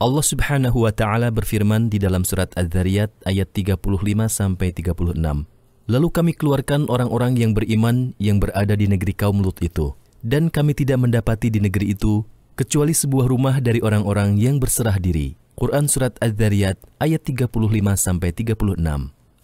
Allah Subhanahu wa taala berfirman di dalam surat al dhariyat ayat 35 sampai 36. Lalu kami keluarkan orang-orang yang beriman yang berada di negeri kaum Lut itu dan kami tidak mendapati di negeri itu kecuali sebuah rumah dari orang-orang yang berserah diri. Quran surat al dhariyat ayat 35 sampai 36.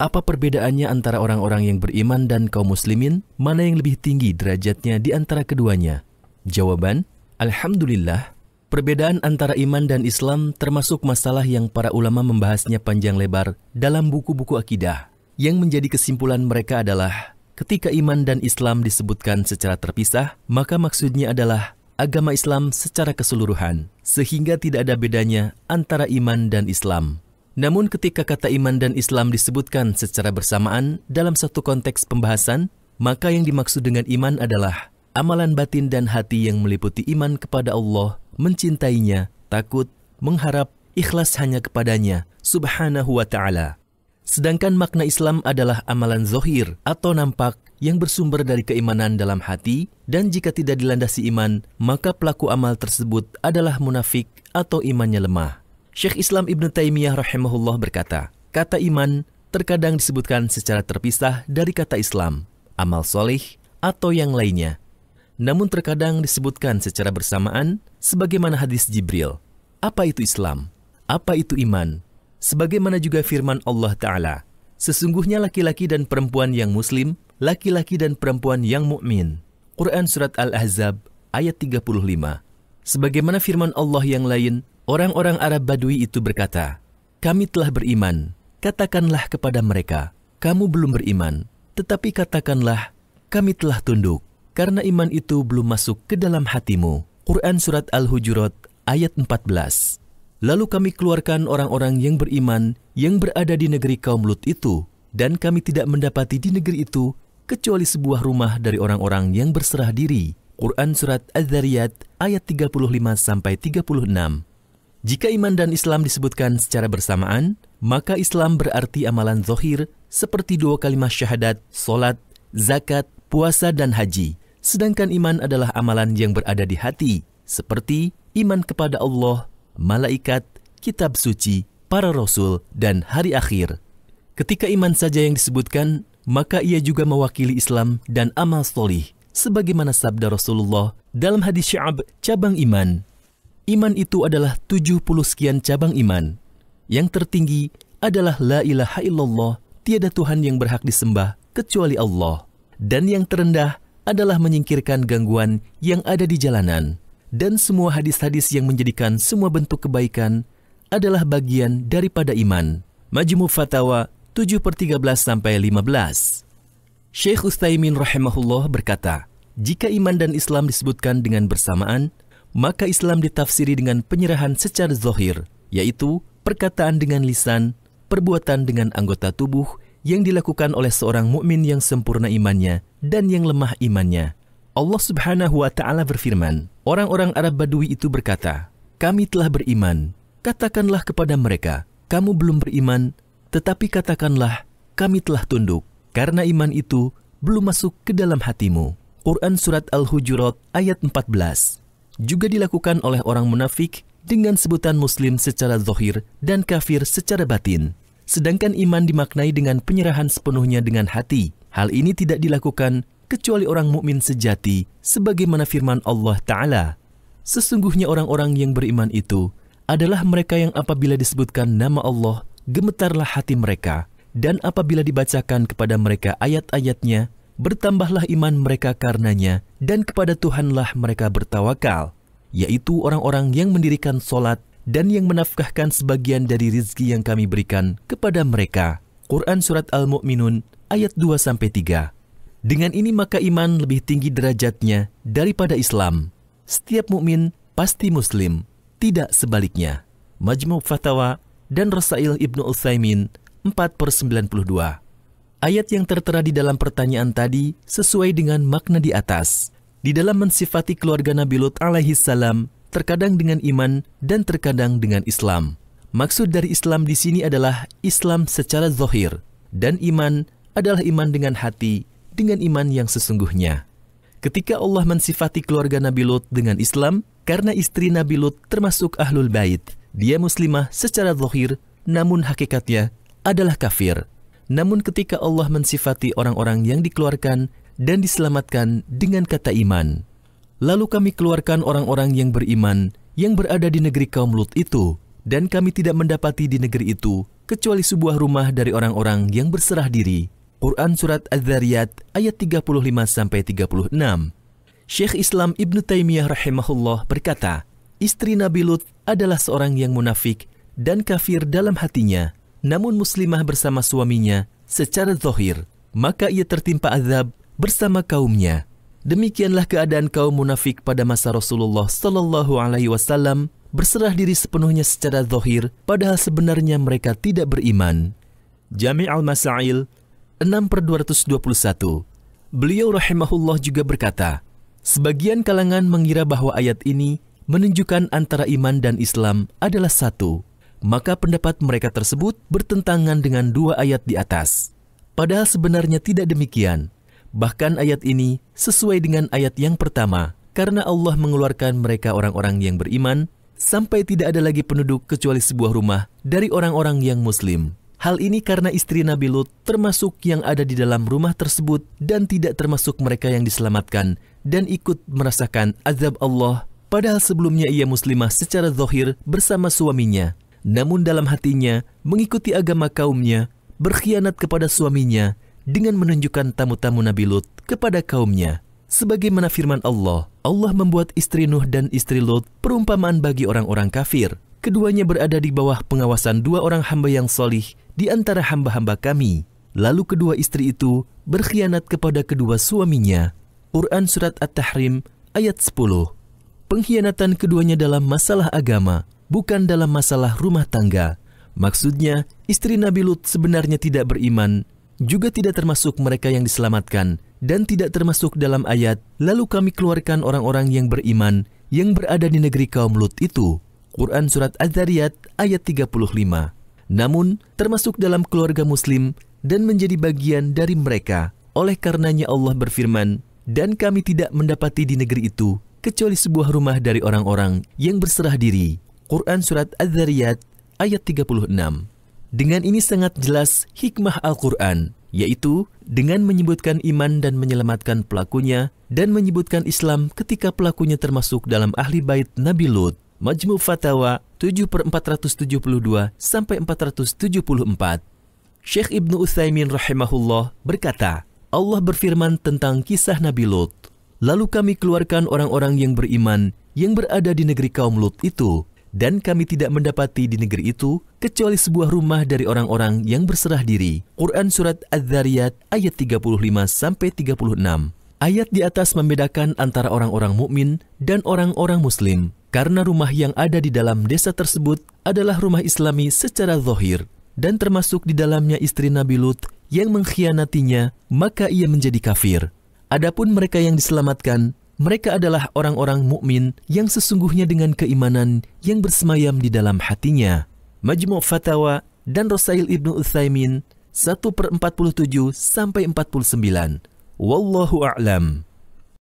Apa perbedaannya antara orang-orang yang beriman dan kaum muslimin? Mana yang lebih tinggi derajatnya di antara keduanya? Jawaban, alhamdulillah Perbedaan antara iman dan Islam termasuk masalah yang para ulama membahasnya panjang lebar dalam buku-buku akidah. Yang menjadi kesimpulan mereka adalah ketika iman dan Islam disebutkan secara terpisah, maka maksudnya adalah agama Islam secara keseluruhan, sehingga tidak ada bedanya antara iman dan Islam. Namun ketika kata iman dan Islam disebutkan secara bersamaan dalam satu konteks pembahasan, maka yang dimaksud dengan iman adalah amalan batin dan hati yang meliputi iman kepada Allah, mencintainya, takut, mengharap, ikhlas hanya kepadanya, subhanahu wa ta'ala. Sedangkan makna Islam adalah amalan zohir atau nampak yang bersumber dari keimanan dalam hati dan jika tidak dilandasi iman, maka pelaku amal tersebut adalah munafik atau imannya lemah. Syekh Islam Ibn Taimiyah rahimahullah berkata, kata iman terkadang disebutkan secara terpisah dari kata Islam, amal solih atau yang lainnya namun terkadang disebutkan secara bersamaan sebagaimana hadis Jibril. Apa itu Islam? Apa itu iman? Sebagaimana juga firman Allah Ta'ala, sesungguhnya laki-laki dan perempuan yang muslim, laki-laki dan perempuan yang mukmin. Quran Surat Al-Ahzab ayat 35 Sebagaimana firman Allah yang lain, orang-orang Arab Badui itu berkata, Kami telah beriman, katakanlah kepada mereka, kamu belum beriman, tetapi katakanlah, kami telah tunduk karena iman itu belum masuk ke dalam hatimu. Quran Surat Al-Hujurat ayat 14 Lalu kami keluarkan orang-orang yang beriman yang berada di negeri kaum Lut itu, dan kami tidak mendapati di negeri itu kecuali sebuah rumah dari orang-orang yang berserah diri. Quran Surat Az-Zariyat ayat 35-36 Jika iman dan Islam disebutkan secara bersamaan, maka Islam berarti amalan zohir seperti dua kalimat syahadat, solat, zakat, puasa dan haji. Sedangkan iman adalah amalan yang berada di hati, seperti iman kepada Allah, malaikat, kitab suci, para rasul, dan hari akhir. Ketika iman saja yang disebutkan, maka ia juga mewakili Islam dan amal solih, sebagaimana sabda Rasulullah dalam hadis Sya'ab cabang iman. Iman itu adalah tujuh puluh sekian cabang iman. Yang tertinggi adalah la ilaha illallah, tiada Tuhan yang berhak disembah kecuali Allah. Dan yang terendah adalah menyingkirkan gangguan yang ada di jalanan dan semua hadis-hadis yang menjadikan semua bentuk kebaikan adalah bagian daripada iman. Majmu Fatawa 7 per 13 sampai 15. Syekh Ustaimin rahimahullah berkata, jika iman dan Islam disebutkan dengan bersamaan, maka Islam ditafsiri dengan penyerahan secara zohir, yaitu perkataan dengan lisan, perbuatan dengan anggota tubuh, yang dilakukan oleh seorang mukmin yang sempurna imannya dan yang lemah imannya. Allah Subhanahu wa taala berfirman, orang-orang Arab Badui itu berkata, "Kami telah beriman." Katakanlah kepada mereka, "Kamu belum beriman," tetapi katakanlah, "Kami telah tunduk," karena iman itu belum masuk ke dalam hatimu. Quran surat Al-Hujurat ayat 14 juga dilakukan oleh orang munafik dengan sebutan muslim secara zohir dan kafir secara batin. Sedangkan iman dimaknai dengan penyerahan sepenuhnya dengan hati. Hal ini tidak dilakukan kecuali orang mukmin sejati sebagaimana firman Allah taala. Sesungguhnya orang-orang yang beriman itu adalah mereka yang apabila disebutkan nama Allah, gemetarlah hati mereka dan apabila dibacakan kepada mereka ayat-ayatnya, bertambahlah iman mereka karenanya dan kepada Tuhanlah mereka bertawakal, yaitu orang-orang yang mendirikan solat dan yang menafkahkan sebagian dari rizki yang kami berikan kepada mereka. Quran Surat Al-Mu'minun ayat 2-3 Dengan ini maka iman lebih tinggi derajatnya daripada Islam. Setiap mukmin pasti muslim, tidak sebaliknya. Majmu' Fatawa dan Rasail Ibnu Utsaimin 4 per 92 Ayat yang tertera di dalam pertanyaan tadi sesuai dengan makna di atas. Di dalam mensifati keluarga Nabi Lut alaihi salam, terkadang dengan iman dan terkadang dengan Islam. Maksud dari Islam di sini adalah Islam secara zohir, dan iman adalah iman dengan hati, dengan iman yang sesungguhnya. Ketika Allah mensifati keluarga Nabi Lut dengan Islam, karena istri Nabi Lut termasuk ahlul bait, dia muslimah secara zohir, namun hakikatnya adalah kafir. Namun ketika Allah mensifati orang-orang yang dikeluarkan dan diselamatkan dengan kata iman, Lalu kami keluarkan orang-orang yang beriman yang berada di negeri kaum Lut itu, dan kami tidak mendapati di negeri itu kecuali sebuah rumah dari orang-orang yang berserah diri. Quran Surat Az-Zariyat ayat 35-36 Syekh Islam Ibn Taymiyah rahimahullah berkata, Istri Nabi Lut adalah seorang yang munafik dan kafir dalam hatinya, namun muslimah bersama suaminya secara zohir, maka ia tertimpa azab bersama kaumnya. Demikianlah keadaan kaum munafik pada masa Rasulullah Shallallahu Alaihi Wasallam berserah diri sepenuhnya secara zahir, padahal sebenarnya mereka tidak beriman. Jami al Masail 6 per 221. Beliau rahimahullah juga berkata, sebagian kalangan mengira bahwa ayat ini menunjukkan antara iman dan Islam adalah satu. Maka pendapat mereka tersebut bertentangan dengan dua ayat di atas. Padahal sebenarnya tidak demikian. Bahkan ayat ini sesuai dengan ayat yang pertama, karena Allah mengeluarkan mereka orang-orang yang beriman, sampai tidak ada lagi penduduk kecuali sebuah rumah dari orang-orang yang muslim. Hal ini karena istri Nabi Lut termasuk yang ada di dalam rumah tersebut dan tidak termasuk mereka yang diselamatkan dan ikut merasakan azab Allah padahal sebelumnya ia muslimah secara zahir bersama suaminya. Namun dalam hatinya mengikuti agama kaumnya, berkhianat kepada suaminya, dengan menunjukkan tamu-tamu Nabi Lut kepada kaumnya. Sebagaimana firman Allah, Allah membuat istri Nuh dan istri Lut perumpamaan bagi orang-orang kafir. Keduanya berada di bawah pengawasan dua orang hamba yang solih di antara hamba-hamba kami. Lalu kedua istri itu berkhianat kepada kedua suaminya. Quran Surat At-Tahrim ayat 10 Pengkhianatan keduanya dalam masalah agama, bukan dalam masalah rumah tangga. Maksudnya, istri Nabi Lut sebenarnya tidak beriman juga tidak termasuk mereka yang diselamatkan dan tidak termasuk dalam ayat, lalu kami keluarkan orang-orang yang beriman yang berada di negeri kaum Lut itu. Quran Surat Az-Zariyat ayat 35. Namun, termasuk dalam keluarga muslim dan menjadi bagian dari mereka. Oleh karenanya Allah berfirman, dan kami tidak mendapati di negeri itu kecuali sebuah rumah dari orang-orang yang berserah diri. Quran Surat Az-Zariyat ayat 36. Dengan ini sangat jelas hikmah Al-Quran, yaitu dengan menyebutkan iman dan menyelamatkan pelakunya, dan menyebutkan Islam ketika pelakunya termasuk dalam ahli bait Nabi Lut. Majmu Fatawa 7 472 sampai 474. Syekh Ibnu Utsaimin rahimahullah berkata, Allah berfirman tentang kisah Nabi Lut. Lalu kami keluarkan orang-orang yang beriman yang berada di negeri kaum Lut itu dan kami tidak mendapati di negeri itu kecuali sebuah rumah dari orang-orang yang berserah diri. Quran Surat Az-Zariyat ayat 35-36 Ayat di atas membedakan antara orang-orang mukmin dan orang-orang muslim karena rumah yang ada di dalam desa tersebut adalah rumah islami secara zahir dan termasuk di dalamnya istri Nabi Lut yang mengkhianatinya maka ia menjadi kafir. Adapun mereka yang diselamatkan mereka adalah orang-orang mukmin yang sesungguhnya dengan keimanan yang bersemayam di dalam hatinya. Majmu' Fatawa dan Rasail Ibn Utsaimin 1/47 sampai 49. Wallahu a'lam.